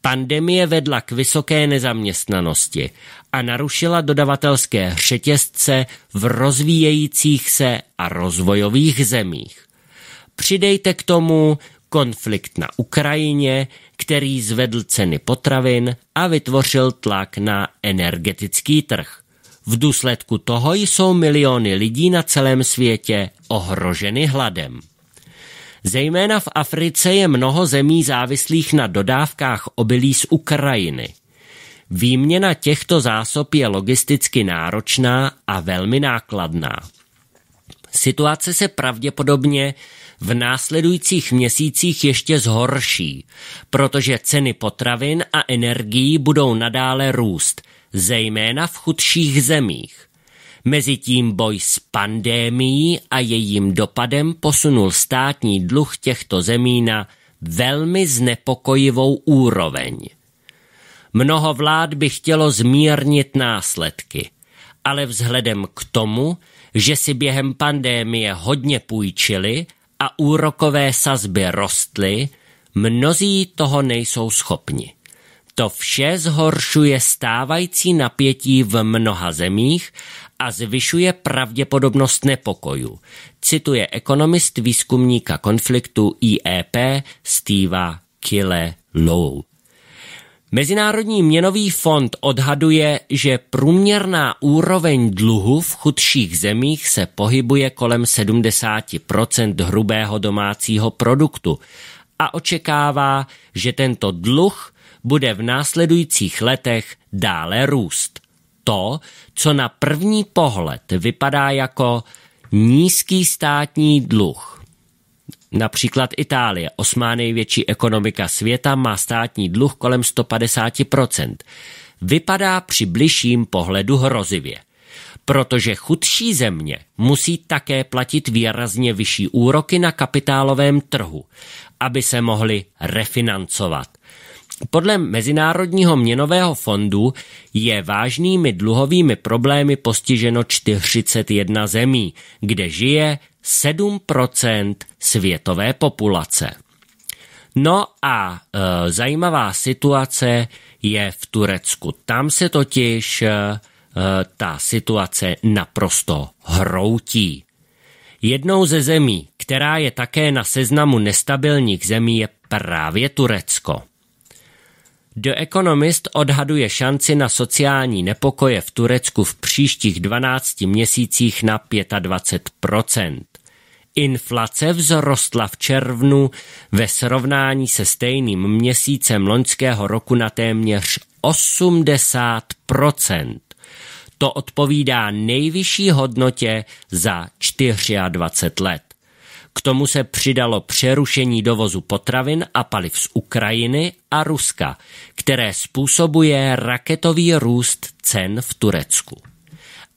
Pandemie vedla k vysoké nezaměstnanosti a narušila dodavatelské řetězce v rozvíjejících se a rozvojových zemích. Přidejte k tomu konflikt na Ukrajině, který zvedl ceny potravin a vytvořil tlak na energetický trh. V důsledku toho jsou miliony lidí na celém světě ohroženy hladem. Zejména v Africe je mnoho zemí závislých na dodávkách obilí z Ukrajiny. Výměna těchto zásob je logisticky náročná a velmi nákladná. Situace se pravděpodobně v následujících měsících ještě zhorší, protože ceny potravin a energií budou nadále růst, zejména v chudších zemích. Mezitím boj s pandémií a jejím dopadem posunul státní dluh těchto zemí na velmi znepokojivou úroveň. Mnoho vlád by chtělo zmírnit následky, ale vzhledem k tomu, že si během pandémie hodně půjčili a úrokové sazby rostly, mnozí toho nejsou schopni. To vše zhoršuje stávající napětí v mnoha zemích a zvyšuje pravděpodobnost nepokoju, cituje ekonomist výzkumníka konfliktu IEP Steva Kille Low. Mezinárodní měnový fond odhaduje, že průměrná úroveň dluhu v chudších zemích se pohybuje kolem 70 hrubého domácího produktu a očekává, že tento dluh bude v následujících letech dále růst to, co na první pohled vypadá jako nízký státní dluh. Například Itálie, osmá největší ekonomika světa, má státní dluh kolem 150%. Vypadá při bližším pohledu hrozivě protože chudší země musí také platit výrazně vyšší úroky na kapitálovém trhu, aby se mohly refinancovat. Podle Mezinárodního měnového fondu je vážnými dluhovými problémy postiženo 41 zemí, kde žije 7 světové populace. No a e, zajímavá situace je v Turecku. Tam se totiž e, e, ta situace naprosto hroutí. Jednou ze zemí, která je také na seznamu nestabilních zemí, je právě Turecko. The Economist odhaduje šanci na sociální nepokoje v Turecku v příštích 12 měsících na 25 Inflace vzrostla v červnu ve srovnání se stejným měsícem loňského roku na téměř 80 To odpovídá nejvyšší hodnotě za 24 let. K tomu se přidalo přerušení dovozu potravin a paliv z Ukrajiny a Ruska, které způsobuje raketový růst cen v Turecku.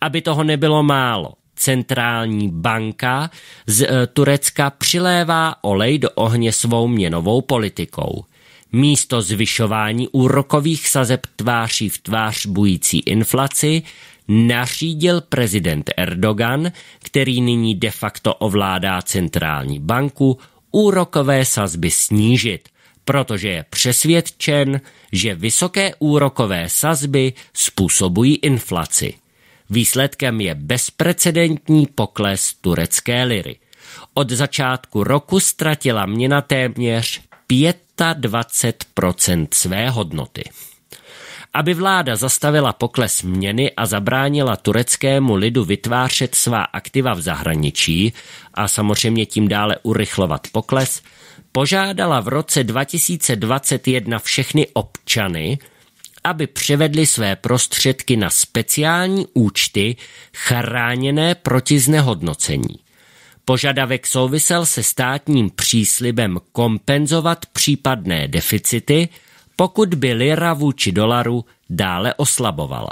Aby toho nebylo málo, centrální banka z e, Turecka přilévá olej do ohně svou měnovou politikou. Místo zvyšování úrokových sazeb tváří v tvář bující inflaci nařídil prezident Erdogan, který nyní de facto ovládá centrální banku, úrokové sazby snížit, protože je přesvědčen, že vysoké úrokové sazby způsobují inflaci. Výsledkem je bezprecedentní pokles turecké liry. Od začátku roku ztratila měna téměř 25 své hodnoty aby vláda zastavila pokles měny a zabránila tureckému lidu vytvářet svá aktiva v zahraničí a samozřejmě tím dále urychlovat pokles, požádala v roce 2021 všechny občany, aby převedli své prostředky na speciální účty chráněné proti znehodnocení. Požadavek souvisel se státním příslibem kompenzovat případné deficity – pokud by lira vůči dolaru dále oslabovala.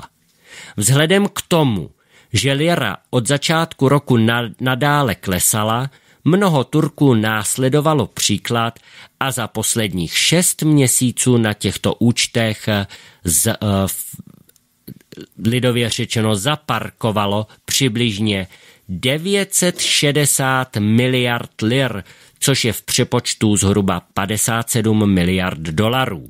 Vzhledem k tomu, že lira od začátku roku nadále klesala, mnoho Turků následovalo příklad a za posledních šest měsíců na těchto účtech eh, z, eh, lidově řečeno zaparkovalo přibližně 960 miliard lir, což je v přepočtu zhruba 57 miliard dolarů.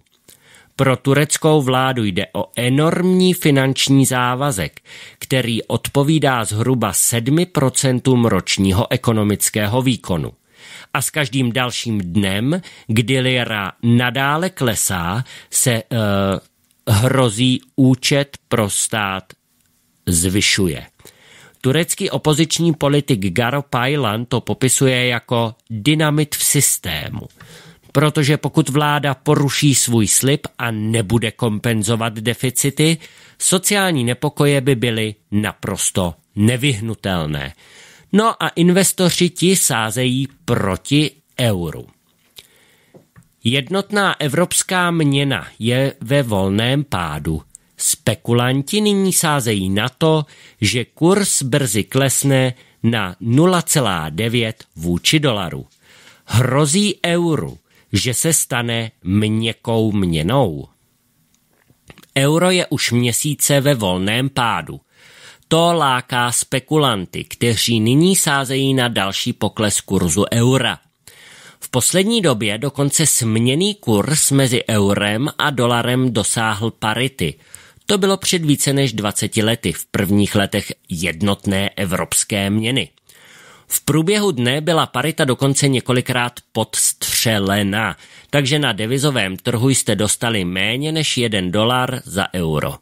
Pro tureckou vládu jde o enormní finanční závazek, který odpovídá zhruba 7% ročního ekonomického výkonu. A s každým dalším dnem, kdy lira nadále klesá, se eh, hrozí účet pro stát zvyšuje. Turecký opoziční politik Garo Pajlan to popisuje jako dynamit v systému – protože pokud vláda poruší svůj slib a nebude kompenzovat deficity, sociální nepokoje by byly naprosto nevyhnutelné. No a investoři ti sázejí proti euru. Jednotná evropská měna je ve volném pádu. Spekulanti nyní sázejí na to, že kurz brzy klesne na 0,9 vůči dolaru. Hrozí euru – že se stane měkkou měnou. Euro je už měsíce ve volném pádu. To láká spekulanty, kteří nyní sázejí na další pokles kurzu eura. V poslední době dokonce směný kurz mezi eurem a dolarem dosáhl parity. To bylo před více než 20 lety v prvních letech jednotné evropské měny. V průběhu dne byla parita dokonce několikrát podstřelena, takže na devizovém trhu jste dostali méně než 1 dolar za euro.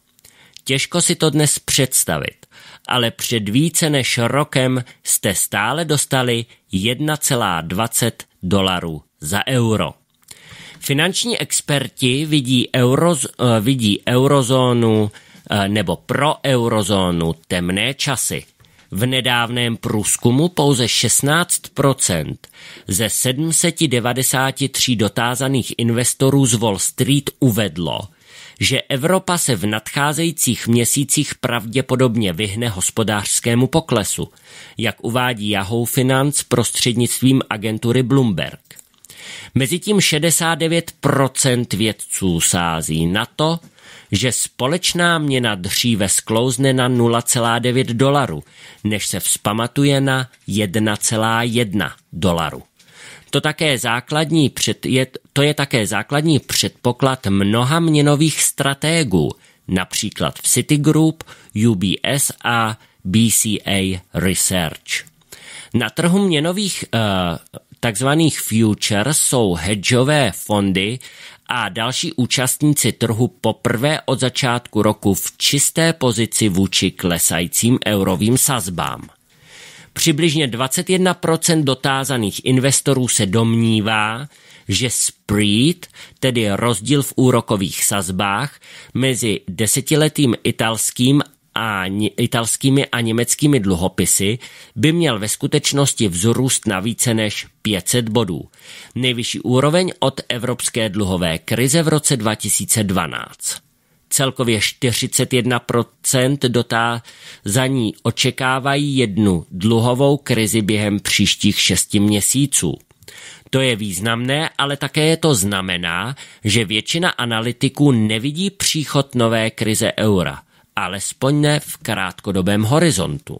Těžko si to dnes představit, ale před více než rokem jste stále dostali 1,20 dolarů za euro. Finanční experti vidí, euro, eh, vidí eurozónu eh, nebo pro eurozónu temné časy v nedávném průzkumu pouze 16 ze 793 dotázaných investorů z Wall Street uvedlo, že Evropa se v nadcházejících měsících pravděpodobně vyhne hospodářskému poklesu, jak uvádí Yahoo Finance prostřednictvím agentury Bloomberg. Mezitím 69% vědců sází na to, že společná měna dříve sklouzne na 0,9 dolaru, než se vzpamatuje na 1,1 dolaru. To, také základní před, je, to je také základní předpoklad mnoha měnových strategů, například v Citigroup, UBS a BCA Research. Na trhu měnových uh, takzvaných futures jsou hedžové fondy a další účastníci trhu poprvé od začátku roku v čisté pozici vůči klesajícím eurovým sazbám. Přibližně 21% dotázaných investorů se domnívá, že spread, tedy rozdíl v úrokových sazbách, mezi desetiletým italským a italskými a německými dluhopisy by měl ve skutečnosti vzrůst na více než 500 bodů. Nejvyšší úroveň od evropské dluhové krize v roce 2012. Celkově 41% dotázaní očekávají jednu dluhovou krizi během příštích 6 měsíců. To je významné, ale také je to znamená, že většina analytiků nevidí příchod nové krize eura – alespoň ne v krátkodobém horizontu.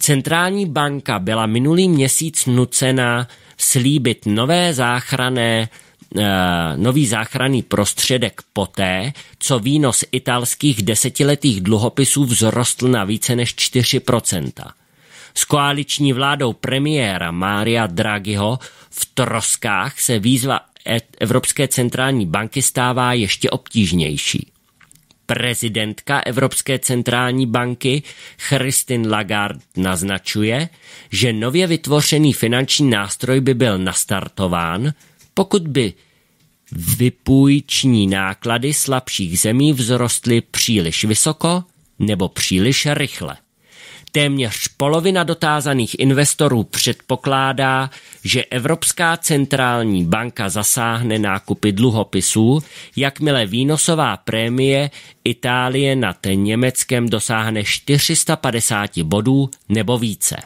Centrální banka byla minulý měsíc nucena slíbit nové záchrané eh, nový záchranný prostředek poté, co výnos italských desetiletých dluhopisů vzrostl na více než 4%. S koaliční vládou premiéra Mária Draghiho v troskách se výzva e- Evropské centrální banky stává ještě obtížnější. Prezidentka Evropské centrální banky Christine Lagarde naznačuje, že nově vytvořený finanční nástroj by byl nastartován, pokud by vypůjční náklady slabších zemí vzrostly příliš vysoko nebo příliš rychle. Téměř polovina dotázaných investorů předpokládá, že Evropská centrální banka zasáhne nákupy dluhopisů, jakmile výnosová prémie Itálie nad Německem dosáhne 450 bodů nebo více.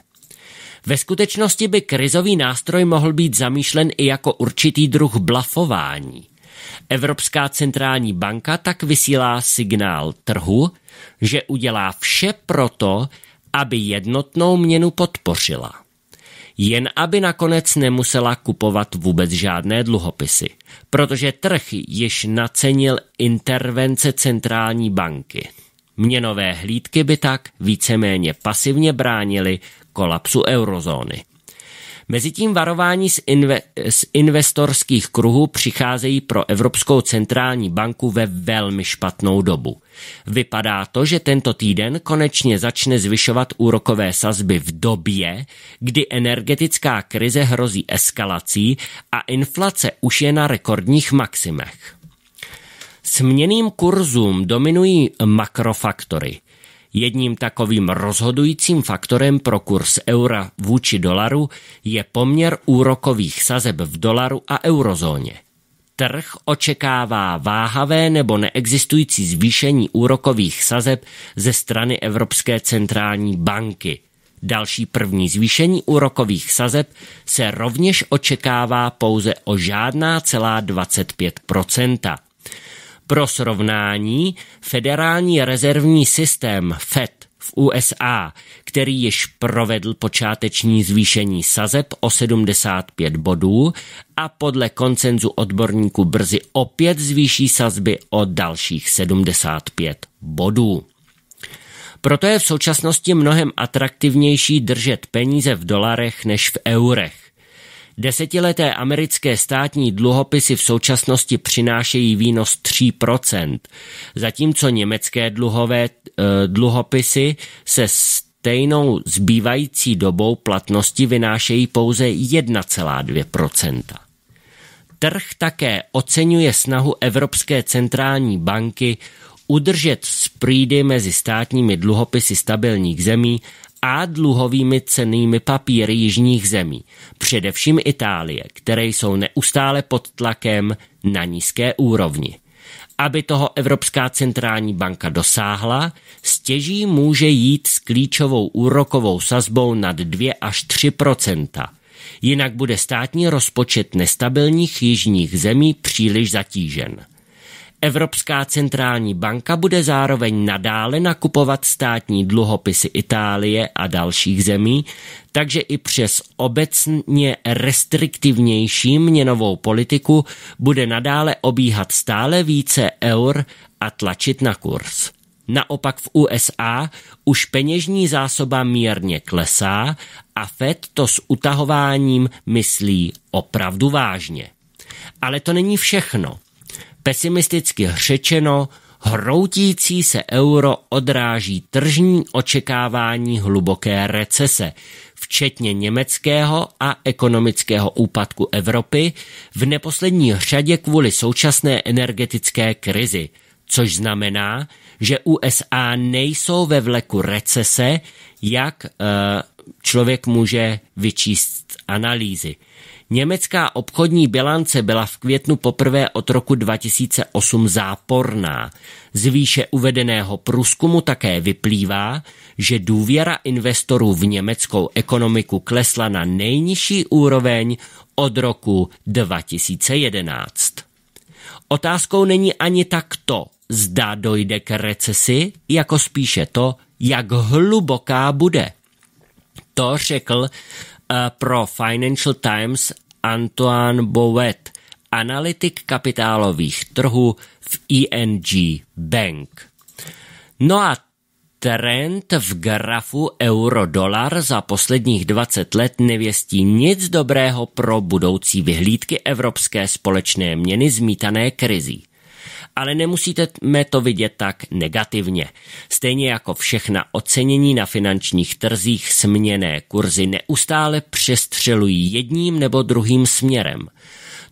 Ve skutečnosti by krizový nástroj mohl být zamýšlen i jako určitý druh blafování. Evropská centrální banka tak vysílá signál trhu, že udělá vše proto, aby jednotnou měnu podpořila. Jen aby nakonec nemusela kupovat vůbec žádné dluhopisy, protože trh již nacenil intervence centrální banky. Měnové hlídky by tak víceméně pasivně bránily kolapsu eurozóny Mezitím varování z, inve, z investorských kruhů přicházejí pro Evropskou centrální banku ve velmi špatnou dobu. Vypadá to, že tento týden konečně začne zvyšovat úrokové sazby v době, kdy energetická krize hrozí eskalací a inflace už je na rekordních maximech. Směným kurzům dominují makrofaktory – Jedním takovým rozhodujícím faktorem pro kurz eura vůči dolaru je poměr úrokových sazeb v dolaru a eurozóně. Trh očekává váhavé nebo neexistující zvýšení úrokových sazeb ze strany Evropské centrální banky. Další první zvýšení úrokových sazeb se rovněž očekává pouze o žádná celá 25 pro srovnání, Federální rezervní systém FED v USA, který již provedl počáteční zvýšení sazeb o 75 bodů a podle koncenzu odborníků brzy opět zvýší sazby o dalších 75 bodů. Proto je v současnosti mnohem atraktivnější držet peníze v dolarech než v eurech. Desetileté americké státní dluhopisy v současnosti přinášejí výnos 3%, zatímco německé dluhové eh, dluhopisy se stejnou zbývající dobou platnosti vynášejí pouze 1,2 Trh také oceňuje snahu Evropské centrální banky udržet sprýdy mezi státními dluhopisy stabilních zemí a dluhovými cenými papíry jižních zemí, především Itálie, které jsou neustále pod tlakem na nízké úrovni. Aby toho Evropská centrální banka dosáhla, stěží může jít s klíčovou úrokovou sazbou nad 2 až 3 Jinak bude státní rozpočet nestabilních jižních zemí příliš zatížen. Evropská centrální banka bude zároveň nadále nakupovat státní dluhopisy Itálie a dalších zemí, takže i přes obecně restriktivnější měnovou politiku bude nadále obíhat stále více eur a tlačit na kurz. Naopak v USA už peněžní zásoba mírně klesá a Fed to s utahováním myslí opravdu vážně. Ale to není všechno. Pesimisticky řečeno, hroutící se euro odráží tržní očekávání hluboké recese, včetně německého a ekonomického úpadku Evropy, v neposlední řadě kvůli současné energetické krizi, což znamená, že USA nejsou ve vleku recese, jak eh, člověk může vyčíst analýzy. Německá obchodní bilance byla v květnu poprvé od roku 2008 záporná. Z výše uvedeného průzkumu také vyplývá, že důvěra investorů v německou ekonomiku klesla na nejnižší úroveň od roku 2011. Otázkou není ani tak to, zda dojde k recesi, jako spíše to, jak hluboká bude. To řekl pro Financial Times Antoine Bouet, analytik kapitálových trhů v ING Bank. No a trend v grafu euro-dolar za posledních 20 let nevěstí nic dobrého pro budoucí vyhlídky evropské společné měny zmítané krizí ale nemusíte to vidět tak negativně. Stejně jako všechna ocenění na finančních trzích směné kurzy neustále přestřelují jedním nebo druhým směrem.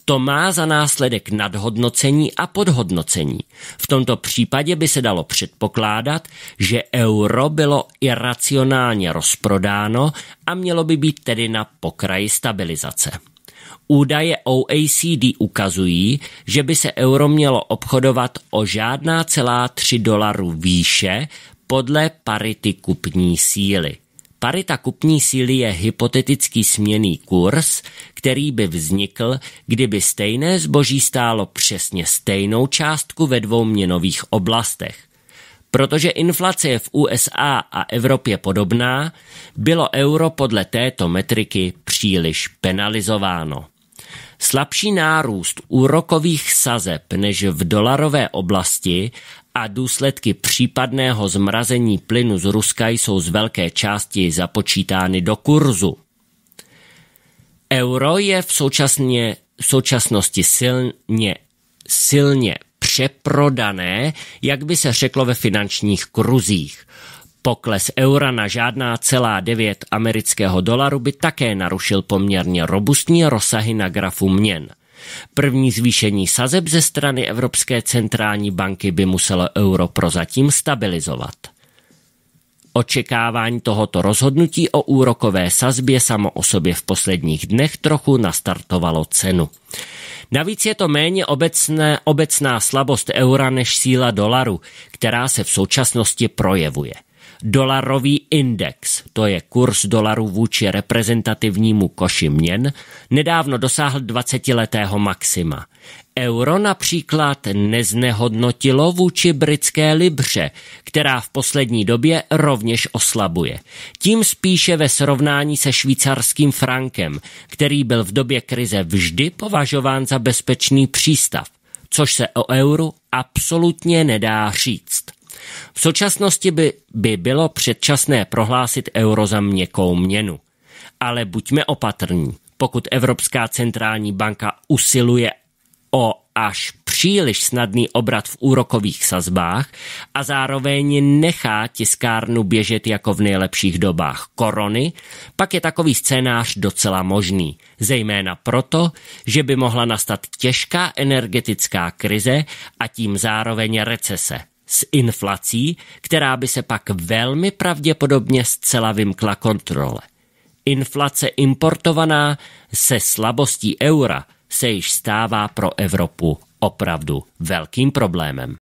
To má za následek nadhodnocení a podhodnocení. V tomto případě by se dalo předpokládat, že euro bylo iracionálně rozprodáno a mělo by být tedy na pokraji stabilizace. Údaje OECD ukazují, že by se euro mělo obchodovat o žádná celá 3 dolarů výše podle parity kupní síly. Parita kupní síly je hypotetický směný kurz, který by vznikl, kdyby stejné zboží stálo přesně stejnou částku ve dvou měnových oblastech. Protože inflace je v USA a Evropě podobná, bylo euro podle této metriky příliš penalizováno. Slabší nárůst úrokových sazeb než v dolarové oblasti a důsledky případného zmrazení plynu z Ruska jsou z velké části započítány do kurzu. Euro je v, současně, v současnosti silně, silně přeprodané, jak by se řeklo ve finančních kruzích. Pokles eura na žádná celá 9 amerického dolaru by také narušil poměrně robustní rozsahy na grafu měn. První zvýšení sazeb ze strany Evropské centrální banky by muselo euro prozatím stabilizovat. Očekávání tohoto rozhodnutí o úrokové sazbě samo o sobě v posledních dnech trochu nastartovalo cenu. Navíc je to méně obecné, obecná slabost eura než síla dolaru, která se v současnosti projevuje – dolarový index, to je kurz dolaru vůči reprezentativnímu koši měn, nedávno dosáhl 20-letého maxima. Euro například neznehodnotilo vůči britské libře, která v poslední době rovněž oslabuje. Tím spíše ve srovnání se švýcarským frankem, který byl v době krize vždy považován za bezpečný přístav, což se o euru absolutně nedá říct. V současnosti by, by bylo předčasné prohlásit euro za měkkou měnu. Ale buďme opatrní. Pokud Evropská centrální banka usiluje o až příliš snadný obrat v úrokových sazbách a zároveň nechá tiskárnu běžet jako v nejlepších dobách korony, pak je takový scénář docela možný, zejména proto, že by mohla nastat těžká energetická krize a tím zároveň recese s inflací, která by se pak velmi pravděpodobně zcela vymkla kontrole. Inflace importovaná se slabostí eura se již stává pro Evropu opravdu velkým problémem.